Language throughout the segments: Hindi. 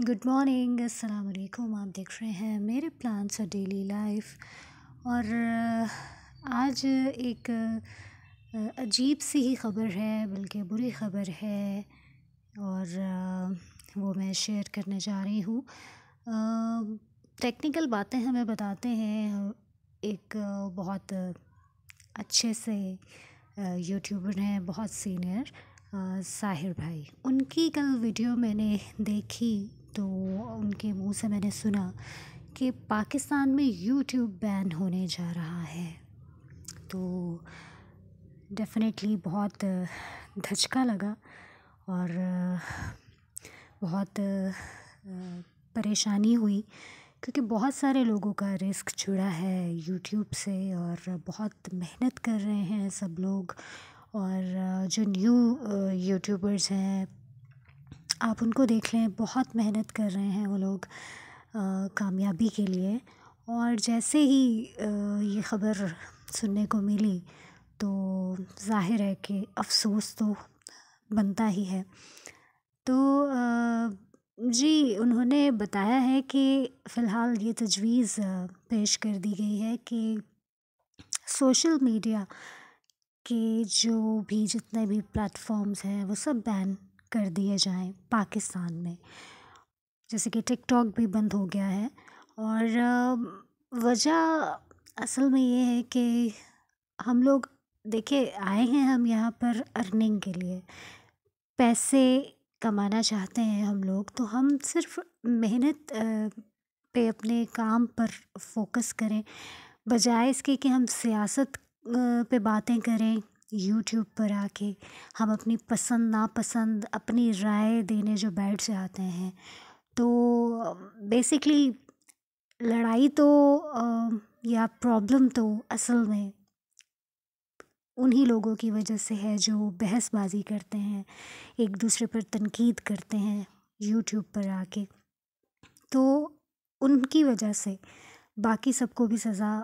गुड मॉर्निंग अस्सलाम वालेकुम आप देख रहे हैं मेरे प्लान्स और डेली लाइफ और आज एक अजीब सी ही ख़बर है बल्कि बुरी ख़बर है और वो मैं शेयर करने जा रही हूँ टेक्निकल बातें हमें बताते हैं एक बहुत अच्छे से यूट्यूबर हैं बहुत सीनियर साहिर भाई उनकी कल वीडियो मैंने देखी तो उनके मुंह से मैंने सुना कि पाकिस्तान में यूट्यूब बैन होने जा रहा है तो डेफिनेटली बहुत धचका लगा और बहुत परेशानी हुई क्योंकि बहुत सारे लोगों का रिस्क जुड़ा है यूट्यूब से और बहुत मेहनत कर रहे हैं सब लोग और जो न्यू यूट्यूबर्स हैं आप उनको देख लें बहुत मेहनत कर रहे हैं वो लोग कामयाबी के लिए और जैसे ही ये ख़बर सुनने को मिली तो ज़ाहिर है कि अफ़सोस तो बनता ही है तो जी उन्होंने बताया है कि फ़िलहाल ये तजवीज़ पेश कर दी गई है कि सोशल मीडिया के जो भी जितने भी प्लेटफॉर्म्स हैं वो सब बैन कर दिए जाएं पाकिस्तान में जैसे कि टिकटॉक भी बंद हो गया है और वजह असल में ये है कि हम लोग देखिए आए हैं हम यहाँ पर अर्निंग के लिए पैसे कमाना चाहते हैं हम लोग तो हम सिर्फ मेहनत पे अपने काम पर फोकस करें बजाय इसके कि हम सियासत पे बातें करें यूट्यूब पर आके हम अपनी पसंद नापसंद अपनी राय देने जो बैठ जाते हैं तो बेसिकली लड़ाई तो या प्रॉब्लम तो असल में उन्हीं लोगों की वजह से है जो बहसबाजी करते हैं एक दूसरे पर तनकीद करते हैं यूट्यूब पर आके तो उनकी वजह से बाकी सबको भी सज़ा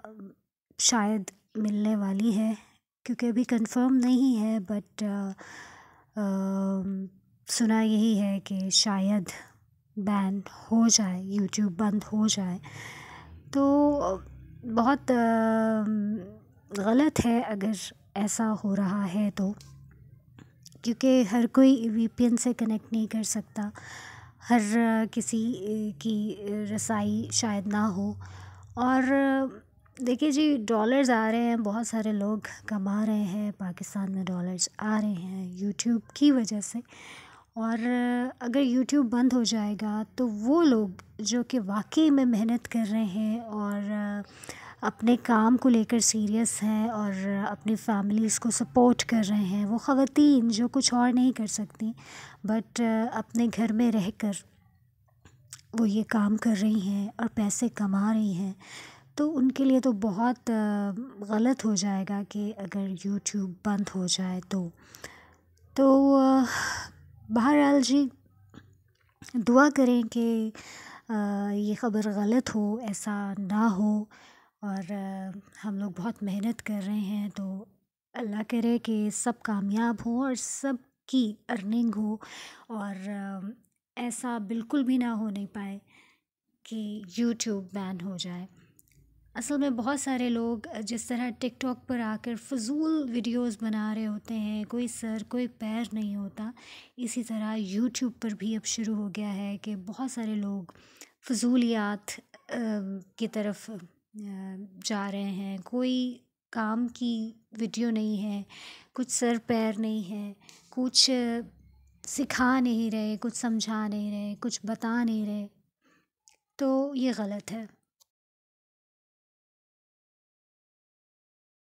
शायद मिलने वाली है क्योंकि अभी कंफर्म नहीं है बट सुना यही है कि शायद बैन हो जाए यूट्यूब बंद हो जाए तो बहुत गलत है अगर ऐसा हो रहा है तो क्योंकि हर कोई वी से कनेक्ट नहीं कर सकता हर किसी की रसाई शायद ना हो और देखिए जी डॉलर्स आ रहे हैं बहुत सारे लोग कमा रहे हैं पाकिस्तान में डॉलर्स आ रहे हैं यूट्यूब की वजह से और अगर यूट्यूब बंद हो जाएगा तो वो लोग जो कि वाकई में मेहनत कर रहे हैं और अपने काम को लेकर सीरियस हैं और अपनी फैमिलीज़ को सपोर्ट कर रहे हैं वो ख़वान जो कुछ और नहीं कर सकती बट अपने घर में रह कर वो ये काम कर रही हैं और पैसे कमा रही हैं तो उनके लिए तो बहुत गलत हो जाएगा कि अगर यूट्यूब बंद हो जाए तो तो बहरहाल जी दुआ करें कि ये ख़बर गलत हो ऐसा ना हो और हम लोग बहुत मेहनत कर रहे हैं तो अल्लाह करे कि सब कामयाब हो और सब की अर्निंग हो और ऐसा बिल्कुल भी ना हो नहीं पाए कि यूट्यूब बैन हो जाए असल में बहुत सारे लोग जिस तरह टिकटॉक पर आकर फजूल वीडियोस बना रहे होते हैं कोई सर कोई पैर नहीं होता इसी तरह यूट्यूब पर भी अब शुरू हो गया है कि बहुत सारे लोग फजूलियात की तरफ जा रहे हैं कोई काम की वीडियो नहीं है कुछ सर पैर नहीं है कुछ सिखा नहीं रहे कुछ समझा नहीं रहे कुछ बता नहीं रहे तो ये गलत है